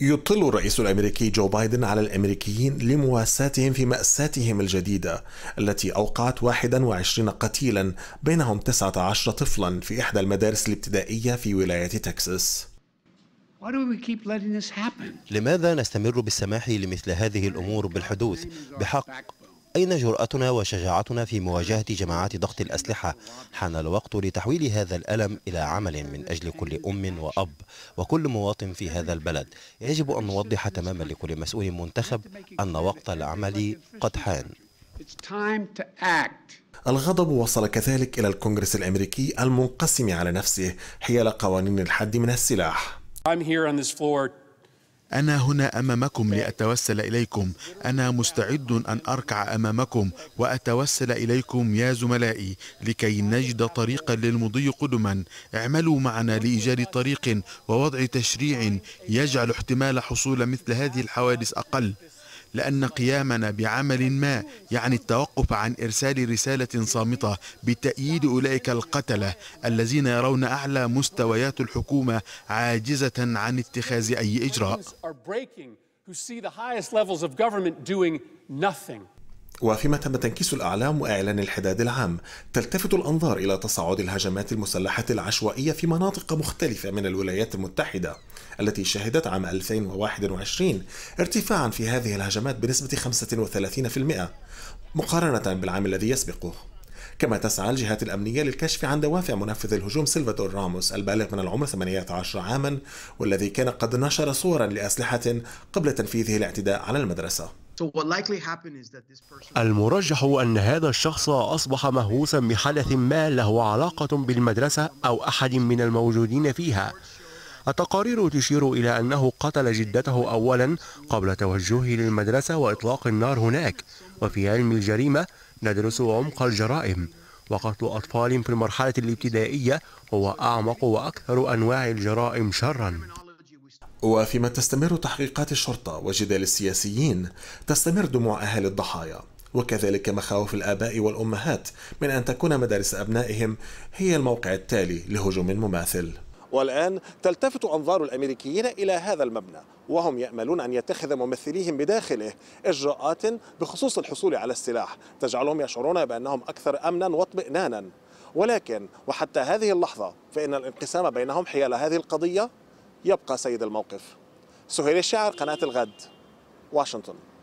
يطل الرئيس الامريكي جو بايدن على الامريكيين لمواساتهم في ماساتهم الجديده التي اوقعت 21 قتيلا بينهم 19 طفلا في احدى المدارس الابتدائيه في ولايه تكساس. لماذا نستمر بالسماح لمثل هذه الامور بالحدوث؟ بحق أين جرأتنا وشجاعتنا في مواجهة جماعات ضغط الأسلحة حان الوقت لتحويل هذا الألم إلى عمل من أجل كل أم وأب وكل مواطن في هذا البلد يجب أن نوضح تماما لكل مسؤول منتخب أن وقت العمل قد حان الغضب وصل كذلك إلى الكونغرس الأمريكي المنقسم على نفسه حيال قوانين الحد من السلاح I'm here on this floor أنا هنا أمامكم لأتوسل إليكم أنا مستعد أن أركع أمامكم وأتوسل إليكم يا زملائي لكي نجد طريقا للمضي قدما اعملوا معنا لإيجاد طريق ووضع تشريع يجعل احتمال حصول مثل هذه الحوادث أقل لأن قيامنا بعمل ما يعني التوقف عن إرسال رسالة صامتة بتأييد أولئك القتلة الذين يرون أعلى مستويات الحكومة عاجزة عن اتخاذ أي إجراء. وفيما تم تنكيس الأعلام وإعلان الحداد العام تلتفت الأنظار إلى تصاعد الهجمات المسلحة العشوائية في مناطق مختلفة من الولايات المتحدة التي شهدت عام 2021 ارتفاعا في هذه الهجمات بنسبة 35% مقارنة بالعام الذي يسبقه كما تسعى الجهات الأمنية للكشف عن دوافع منفذ الهجوم سلفادور راموس البالغ من العمر 18 عاما والذي كان قد نشر صورا لأسلحة قبل تنفيذه الاعتداء على المدرسة المرجح أن هذا الشخص أصبح مهووسا بحدث ما له علاقة بالمدرسة أو أحد من الموجودين فيها التقارير تشير إلى أنه قتل جدته أولا قبل توجهه للمدرسة وإطلاق النار هناك وفي علم الجريمة ندرس عمق الجرائم وقتل أطفال في المرحلة الابتدائية هو أعمق وأكثر أنواع الجرائم شراً وفيما تستمر تحقيقات الشرطة وجدال السياسيين تستمر دموع أهالي الضحايا وكذلك مخاوف الآباء والأمهات من أن تكون مدارس أبنائهم هي الموقع التالي لهجوم مماثل والآن تلتفت أنظار الأمريكيين إلى هذا المبنى وهم يأملون أن يتخذ ممثليهم بداخله إجراءات بخصوص الحصول على السلاح تجعلهم يشعرون بأنهم أكثر أمنا واطمئنانا ولكن وحتى هذه اللحظة فإن الانقسام بينهم حيال هذه القضية يبقى سيد الموقف سهيل الشاعر قناة الغد واشنطن